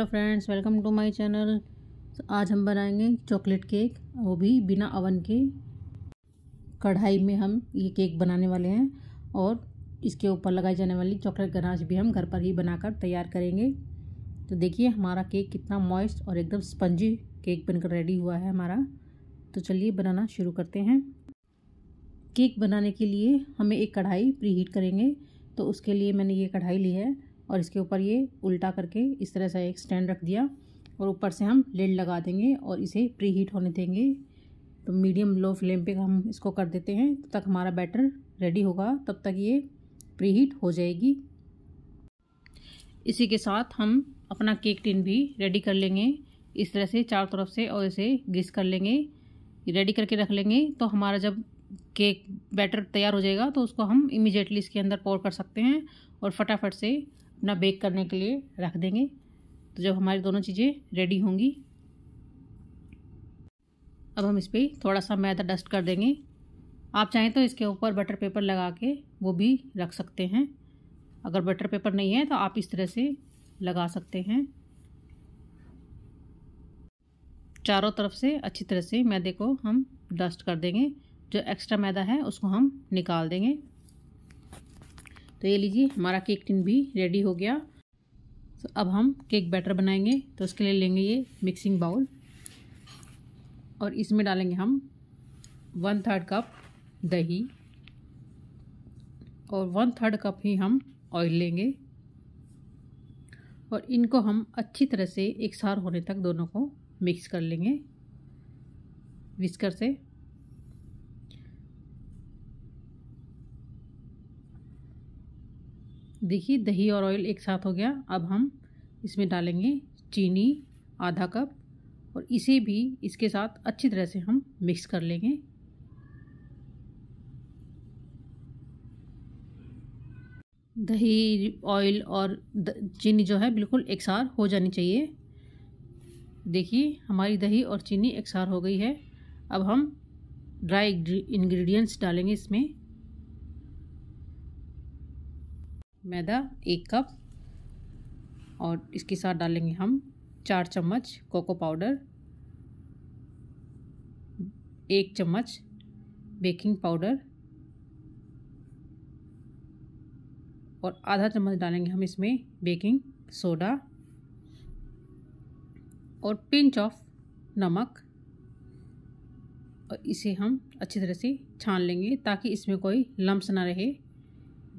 hello friends welcome to my channel आज हम बनाएंगे चॉकलेट केक वो भी बिना अवन के कढ़ाई में हम ये केक बनाने वाले हैं और इसके ऊपर लगाई जाने वाली चॉकलेट गनाश भी हम घर पर ही बनाकर तैयार करेंगे तो देखिए हमारा केक कितना मॉइस्ट और एकदम स्पंजी केक बनकर रेडी हुआ है हमारा तो चलिए बनाना शुरू करते हैं केक बनाने के लिए हमें एक कढ़ाई प्री हीट करेंगे तो उसके लिए मैंने ये कढ़ाई ली है और इसके ऊपर ये उल्टा करके इस तरह से एक स्टैंड रख दिया और ऊपर से हम लेड लगा देंगे और इसे प्री हीट होने देंगे तो मीडियम लो फ्लेम पे हम इसको कर देते हैं तब तक हमारा बैटर रेडी होगा तब तक ये प्री हीट हो जाएगी इसी के साथ हम अपना केक टिन भी रेडी कर लेंगे इस तरह से चारों तरफ से और इसे ग्रीस कर लेंगे रेडी करके रख लेंगे तो हमारा जब केक बैटर तैयार हो जाएगा तो उसको हम इमीजिएटली इसके अंदर पोर कर सकते हैं और फटाफट से अपना बेक करने के लिए रख देंगे तो जब हमारी दोनों चीज़ें रेडी होंगी अब हम इस पर थोड़ा सा मैदा डस्ट कर देंगे आप चाहें तो इसके ऊपर बटर पेपर लगा के वो भी रख सकते हैं अगर बटर पेपर नहीं है तो आप इस तरह से लगा सकते हैं चारों तरफ से अच्छी तरह से मैदे को हम डस्ट कर देंगे जो एक्स्ट्रा मैदा है उसको हम निकाल देंगे तो ये लीजिए हमारा केक टिन भी रेडी हो गया तो अब हम केक बैटर बनाएंगे तो उसके लिए लेंगे ये मिक्सिंग बाउल और इसमें डालेंगे हम वन थर्ड कप दही और वन थर्ड कप ही हम ऑयल लेंगे और इनको हम अच्छी तरह से एक सार होने तक दोनों को मिक्स कर लेंगे विस्कर से देखिए दही और ऑयल एक साथ हो गया अब हम इसमें डालेंगे चीनी आधा कप और इसे भी इसके साथ अच्छी तरह से हम मिक्स कर लेंगे दही ऑयल और चीनी जो है बिल्कुल एकसार हो जानी चाहिए देखिए हमारी दही और चीनी एकसार हो गई है अब हम ड्राई इंग्रेडिएंट्स डालेंगे इसमें मैदा एक कप और इसके साथ डालेंगे हम चार चम्मच कोको पाउडर एक चम्मच बेकिंग पाउडर और आधा चम्मच डालेंगे हम इसमें बेकिंग सोडा और पिंच ऑफ नमक और इसे हम अच्छी तरह से छान लेंगे ताकि इसमें कोई लम्स ना रहे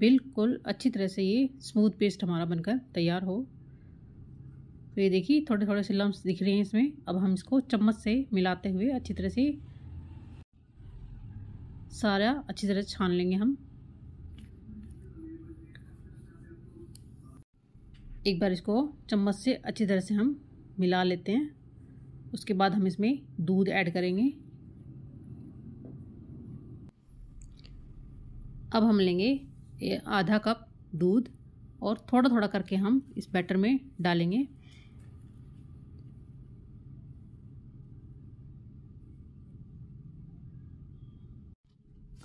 बिल्कुल अच्छी तरह से ये स्मूथ पेस्ट हमारा बनकर तैयार हो तो ये देखिए थोड़े थोड़े से लम्स दिख रहे हैं इसमें अब हम इसको चम्मच से मिलाते हुए अच्छी तरह से सारा अच्छी तरह छान लेंगे हम एक बार इसको चम्मच से अच्छी तरह से हम मिला लेते हैं उसके बाद हम इसमें दूध ऐड करेंगे अब हम लेंगे आधा कप दूध और थोड़ा थोड़ा करके हम इस बैटर में डालेंगे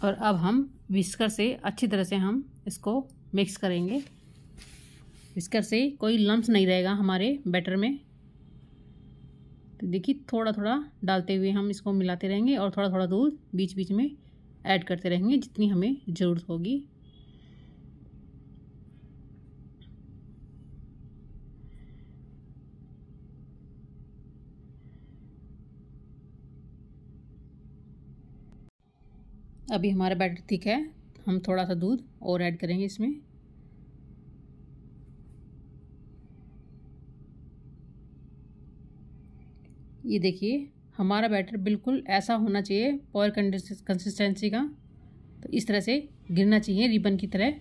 और अब हम विस्कर से अच्छी तरह से हम इसको मिक्स करेंगे विस्कर से कोई लम्स नहीं रहेगा हमारे बैटर में तो देखिए थोड़ा थोड़ा डालते हुए हम इसको मिलाते रहेंगे और थोड़ा थोड़ा दूध बीच बीच में ऐड करते रहेंगे जितनी हमें ज़रूरत होगी अभी हमारा बैटर थिक है हम थोड़ा सा दूध और ऐड करेंगे इसमें ये देखिए हमारा बैटर बिल्कुल ऐसा होना चाहिए पॉयर कंसिस्टेंसी का तो इस तरह से गिरना चाहिए रिबन की तरह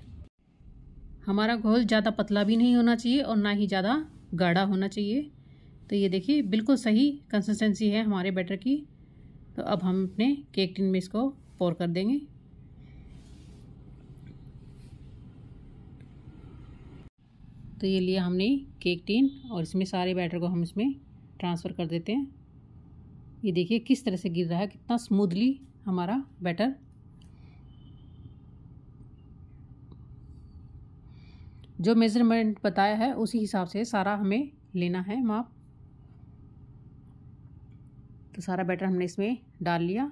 हमारा घोल ज़्यादा पतला भी नहीं होना चाहिए और ना ही ज़्यादा गाढ़ा होना चाहिए तो ये देखिए बिल्कुल सही कंसिस्टेंसी है हमारे बैटर की तो अब हम अपने केक टिन में इसको पोर कर देंगे तो ये लिया हमने केक टीन और इसमें सारे बैटर को हम इसमें ट्रांसफ़र कर देते हैं ये देखिए किस तरह से गिर रहा है कितना स्मूथली हमारा बैटर जो मेज़रमेंट बताया है उसी हिसाब से सारा हमें लेना है माप तो सारा बैटर हमने इसमें डाल लिया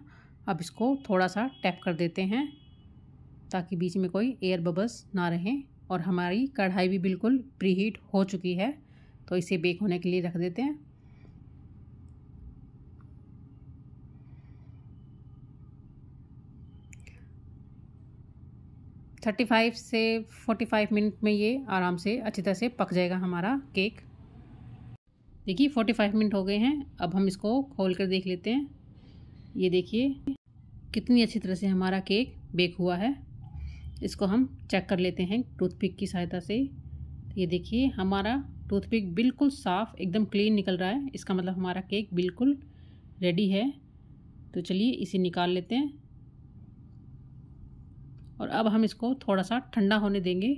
अब इसको थोड़ा सा टैप कर देते हैं ताकि बीच में कोई एयर बबल्स ना रहें और हमारी कढ़ाई भी बिल्कुल प्री हीट हो चुकी है तो इसे बेक होने के लिए रख देते हैं थर्टी फाइव से फोर्टी फाइव मिनट में ये आराम से अच्छी तरह से पक जाएगा हमारा केक देखिए फोर्टी फाइव मिनट हो गए हैं अब हम इसको खोल कर देख लेते हैं ये देखिए कितनी अच्छी तरह से हमारा केक बेक हुआ है इसको हम चेक कर लेते हैं टूथपिक की सहायता से ये देखिए हमारा टूथपिक बिल्कुल साफ़ एकदम क्लीन निकल रहा है इसका मतलब हमारा केक बिल्कुल रेडी है तो चलिए इसे निकाल लेते हैं और अब हम इसको थोड़ा सा ठंडा होने देंगे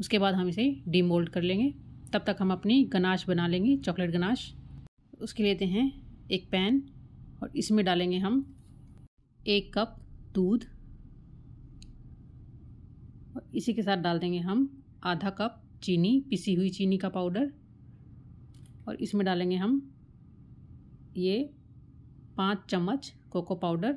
उसके बाद हम इसे डीमोल्ड कर लेंगे तब तक हम अपनी गनाश बना लेंगे चॉकलेट गनाश उसके लेते हैं एक पैन और इसमें डालेंगे हम एक कप दूध और इसी के साथ डाल देंगे हम आधा कप चीनी पिसी हुई चीनी का पाउडर और इसमें डालेंगे हम ये पाँच चम्मच कोको पाउडर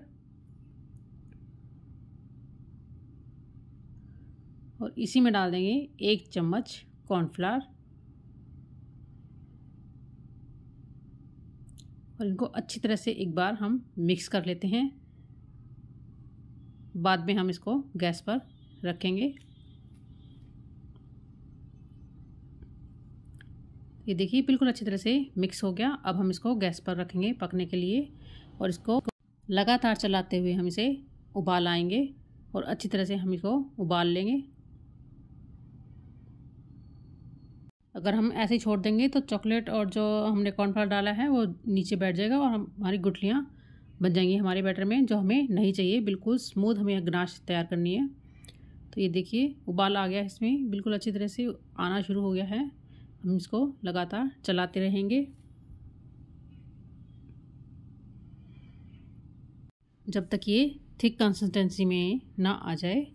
और इसी में डाल देंगे एक चम्मच कॉर्नफ्लावर और इनको अच्छी तरह से एक बार हम मिक्स कर लेते हैं बाद में हम इसको गैस पर रखेंगे ये देखिए बिल्कुल अच्छी तरह से मिक्स हो गया अब हम इसको गैस पर रखेंगे पकने के लिए और इसको लगातार चलाते हुए हम इसे उबाल आएंगे और अच्छी तरह से हम इसको उबाल लेंगे अगर हम ऐसे ही छोड़ देंगे तो चॉकलेट और जो हमने कॉर्नफ्लावर डाला है वो नीचे बैठ जाएगा और हम हमारी गुठलियाँ बन जाएंगी हमारे बैटर में जो हमें नहीं चाहिए बिल्कुल स्मूथ हमें गनाश तैयार करनी है तो ये देखिए उबाल आ गया इसमें बिल्कुल अच्छी तरह से आना शुरू हो गया है हम इसको लगातार चलाते रहेंगे जब तक ये थिक कंसिस्टेंसी में ना आ जाए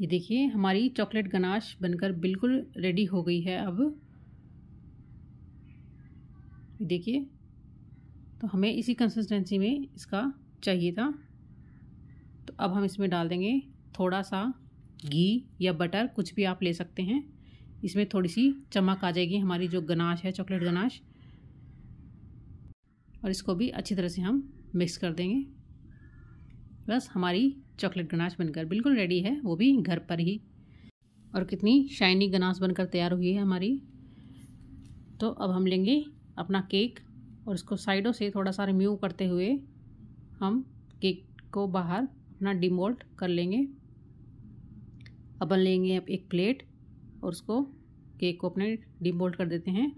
ये देखिए हमारी चॉकलेट गनाश बनकर बिल्कुल रेडी हो गई है अब देखिए तो हमें इसी कंसिस्टेंसी में इसका चाहिए था तो अब हम इसमें डाल देंगे थोड़ा सा घी या बटर कुछ भी आप ले सकते हैं इसमें थोड़ी सी चमक आ जाएगी हमारी जो गनाश है चॉकलेट गनाश और इसको भी अच्छी तरह से हम मिक्स कर देंगे बस हमारी चॉकलेट गनाश बनकर बिल्कुल रेडी है वो भी घर पर ही और कितनी शाइनी गनाश बनकर तैयार हुई है हमारी तो अब हम लेंगे अपना केक और इसको साइडों से थोड़ा सा रिम्यू करते हुए हम केक को बाहर अपना डिमोल्ट कर लेंगे अब लेंगे अब एक प्लेट और उसको केक को अपने डिमोल्ट कर देते हैं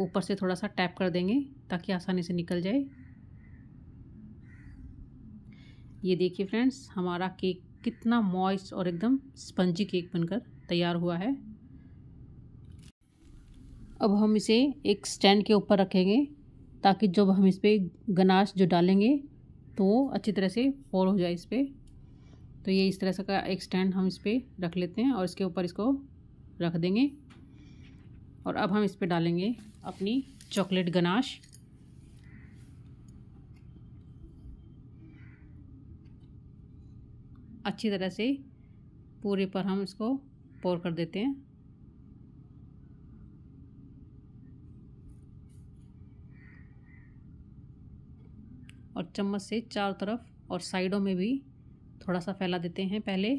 ऊपर से थोड़ा सा टैप कर देंगे ताकि आसानी से निकल जाए ये देखिए फ्रेंड्स हमारा केक कितना मॉइस्ट और एकदम स्पंजी केक बनकर तैयार हुआ है अब हम इसे एक स्टैंड के ऊपर रखेंगे ताकि जब हम इस पर गनाश जो डालेंगे तो वो अच्छी तरह से फॉल हो जाए इस पर तो ये इस तरह से का एक स्टैंड हम इस पर रख लेते हैं और इसके ऊपर इसको रख देंगे और अब हम इस पर डालेंगे अपनी चॉकलेट गनाश अच्छी तरह से पूरे पर हम इसको पोर कर देते हैं और चम्मच से चारों तरफ और साइडों में भी थोड़ा सा फैला देते हैं पहले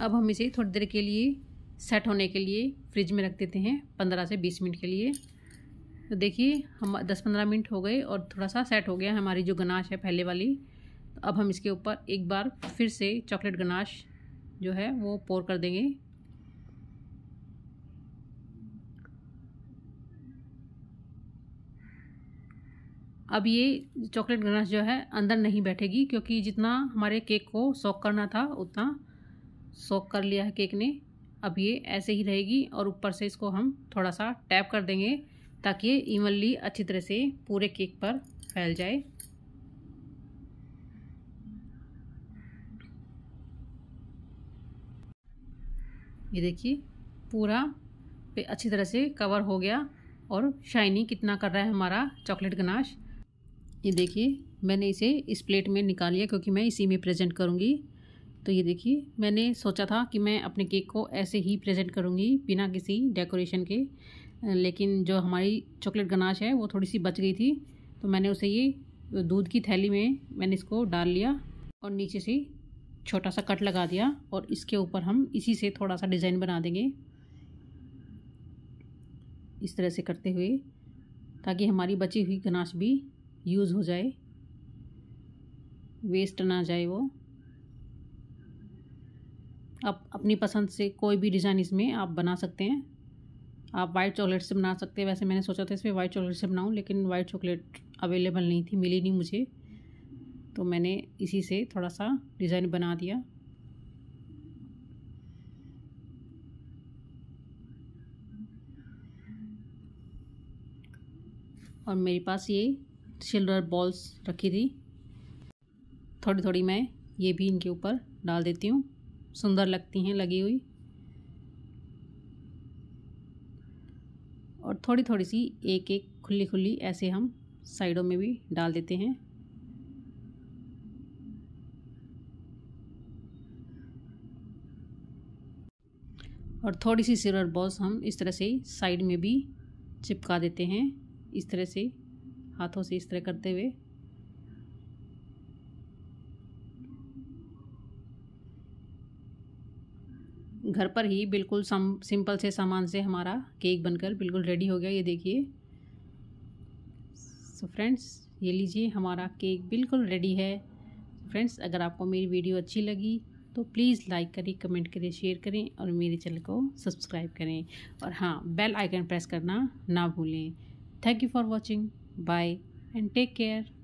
अब हम इसे थोड़ी देर के लिए सेट होने के लिए फ्रिज में रख देते हैं पंद्रह से बीस मिनट के लिए तो देखिए हम दस पंद्रह मिनट हो गए और थोड़ा सा सेट हो गया हमारी जो गनाश है पहले वाली तो अब हम इसके ऊपर एक बार फिर से चॉकलेट गनाश जो है वो पोर कर देंगे अब ये चॉकलेट गनाश जो है अंदर नहीं बैठेगी क्योंकि जितना हमारे केक को सॉक करना था उतना सोख कर लिया है केक ने अब ये ऐसे ही रहेगी और ऊपर से इसको हम थोड़ा सा टैप कर देंगे ताकि ये इवनली अच्छी तरह से पूरे केक पर फैल जाए ये देखिए पूरा पे अच्छी तरह से कवर हो गया और शाइनी कितना कर रहा है हमारा चॉकलेट गनाश ये देखिए मैंने इसे इस प्लेट में निकाल लिया क्योंकि मैं इसी में प्रेजेंट करूँगी तो ये देखिए मैंने सोचा था कि मैं अपने केक को ऐसे ही प्रेजेंट करूँगी बिना किसी डेकोरेशन के लेकिन जो हमारी चॉकलेट गनाश है वो थोड़ी सी बच गई थी तो मैंने उसे ये दूध की थैली में मैंने इसको डाल लिया और नीचे से छोटा सा कट लगा दिया और इसके ऊपर हम इसी से थोड़ा सा डिज़ाइन बना देंगे इस तरह से करते हुए ताकि हमारी बची हुई गनाश भी यूज़ हो जाए वेस्ट ना जाए वो आप अपनी पसंद से कोई भी डिज़ाइन इसमें आप बना सकते हैं आप वाइट चॉकलेट से बना सकते हैं वैसे मैंने सोचा था इसमें वाइट चॉकलेट से बनाऊँ लेकिन वाइट चॉकलेट अवेलेबल नहीं थी मिली नहीं मुझे तो मैंने इसी से थोड़ा सा डिज़ाइन बना दिया और मेरे पास ये सिल्वर बॉल्स रखी थी थोड़ी थोड़ी मैं ये भी इनके ऊपर डाल देती हूँ सुंदर लगती हैं लगी हुई और थोड़ी थोड़ी सी एक एक खुली खुली ऐसे हम साइडों में भी डाल देते हैं और थोड़ी सी सिरर बॉस हम इस तरह से साइड में भी चिपका देते हैं इस तरह से हाथों से इस तरह करते हुए घर पर ही बिल्कुल सम सिंपल से सामान से हमारा केक बनकर बिल्कुल रेडी हो गया ये देखिए सो फ्रेंड्स ये लीजिए हमारा केक बिल्कुल रेडी है फ्रेंड्स अगर आपको मेरी वीडियो अच्छी लगी तो प्लीज़ लाइक करें कमेंट करें शेयर करें और मेरे चैनल को सब्सक्राइब करें और हाँ बेल आइकन प्रेस करना ना भूलें thank you for watching bye and take care